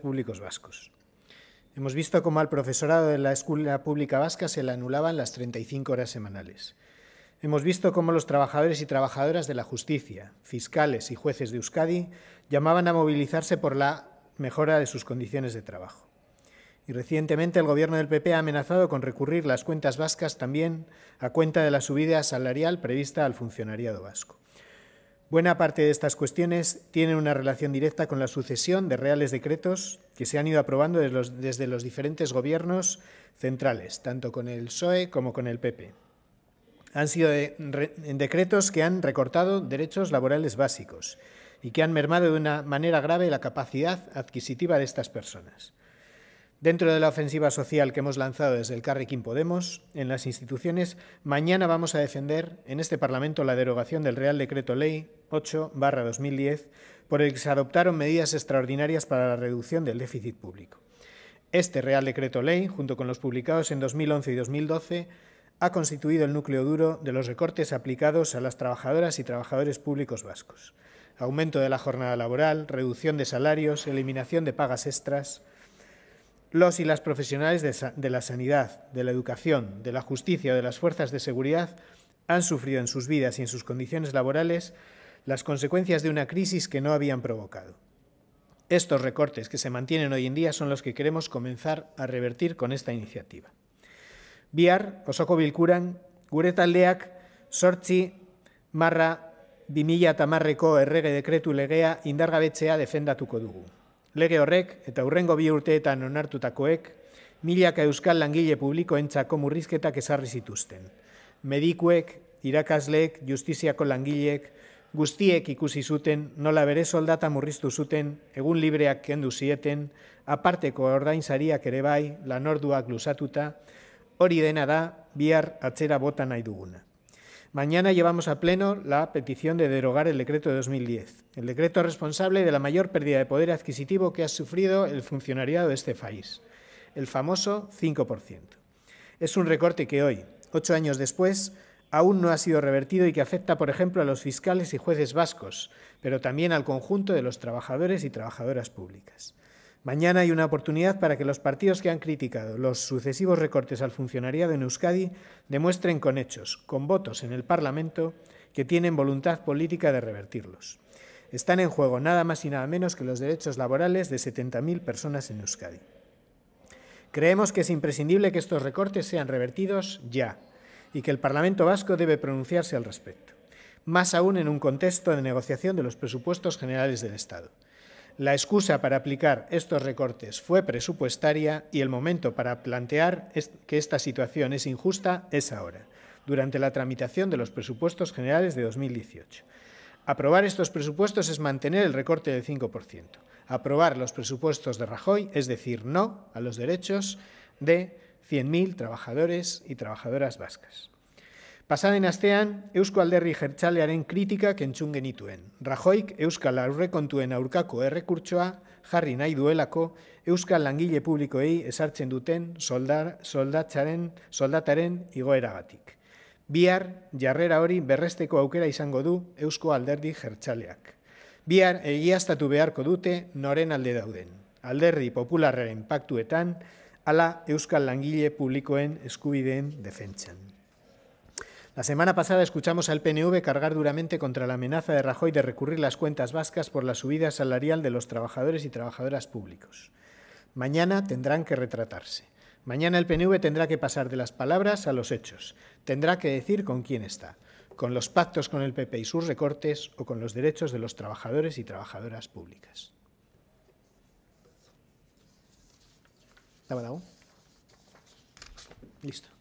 públicos vascos. Hemos visto cómo al profesorado de la escuela pública vasca se le anulaban las 35 horas semanales. Hemos visto cómo los trabajadores y trabajadoras de la justicia, fiscales y jueces de Euskadi llamaban a movilizarse por la mejora de sus condiciones de trabajo. Y recientemente el gobierno del PP ha amenazado con recurrir las cuentas vascas también a cuenta de la subida salarial prevista al funcionariado vasco. Buena parte de estas cuestiones tienen una relación directa con la sucesión de reales decretos que se han ido aprobando desde los, diferentes gobiernos centrales, tanto con el PSOE como con el PP. Han sido eh, decretos que han recortado derechos laborales básicos y que han mermado de una manera grave la capacidad adquisitiva de estas personas. Dentro de la ofensiva social que hemos lanzado desde el Carrequín Podemos, en las instituciones, mañana vamos a defender en este Parlamento la derogación del Real Decreto Ley 8-2010, por el que se adoptaron medidas extraordinarias para la reducción del déficit público. Este Real Decreto Ley, junto con los publicados en 2011 y 2012, ha constituido el núcleo duro de los recortes aplicados a las trabajadoras y trabajadores públicos vascos. Aumento de la jornada laboral, reducción de salarios, eliminación de pagas extras, los y las profesionales de, la sanidad, de la educación, de la justicia o de las fuerzas de seguridad han sufrido en sus vidas y en sus condiciones laborales las consecuencias de una crisis que no habían provocado. Estos recortes que se mantienen hoy en día son los que queremos comenzar a revertir con esta iniciativa. Biar, osoko marra errege legea Defenda, Lege horrek eta hurrengo bi urteetan onartutakoek, milaka euskal langile publiko entzako murrizketak ezarri zituzten. Medikuek, irakasleek, justiziako langileek, guztiek ikusi zuten, nola bere soldata murriztu zuten, egun libreak kendu zieten, aparteko ordainzariak ere bai, lanorduak lusatuta, hori dena da, bihar atzera bota nahi duguna. Mañana llevamos a pleno la petición de derogar el decreto de 2010, el decreto responsable de la mayor pérdida de poder adquisitivo que ha sufrido el funcionariado de este país, el famoso 5%. Es un recorte que hoy, ocho años después, aún no ha sido revertido y que afecta, por ejemplo, a los fiscales y jueces vascos, pero también al conjunto de los trabajadores y trabajadoras públicas. Mañana hay una oportunidad para que los partidos que han criticado los sucesivos recortes al funcionariado en Euskadi demuestren con hechos, con votos en el Parlamento, que tienen voluntad política de revertirlos. Están en juego nada más y nada menos que los derechos laborales de 70.000 personas en Euskadi. Creemos que es imprescindible que estos recortes sean revertidos ya y que el Parlamento vasco debe pronunciarse al respecto, más aún en un contexto de negociación de los presupuestos generales del Estado. La excusa para aplicar estos recortes fue presupuestaria y el momento para plantear que esta situación es injusta es ahora, durante la tramitación de los presupuestos generales de 2018. Aprobar estos presupuestos es mantener el recorte del 5%. Aprobar los presupuestos de Rajoy es decir no a los derechos de 100.000 trabajadores y trabajadoras vascas. Pasaden astean, Eusko Alderri Jertzalearen kritikak entzun genituen. Rajoik Euskal Aurrekontuen aurkako errekurtsoa jarri nahi duelako Euskal Langile Publikoei esartzen duten soldatzaren soldataren igoeragatik. Bihar, jarrera hori berresteko aukera izango du Eusko Alderdi Jertzaleak. Bihar, egiaztatu beharko dute noren alde dauden. Alderdi Popularren paktuetan, ala Euskal Langile Publikoen eskubideen defentsan. La semana pasada escuchamos al PNV cargar duramente contra la amenaza de Rajoy de recurrir las cuentas vascas por la subida salarial de los trabajadores y trabajadoras públicos. Mañana tendrán que retratarse. Mañana el PNV tendrá que pasar de las palabras a los hechos. Tendrá que decir con quién está, con los pactos con el PP y sus recortes o con los derechos de los trabajadores y trabajadoras públicas. Listo.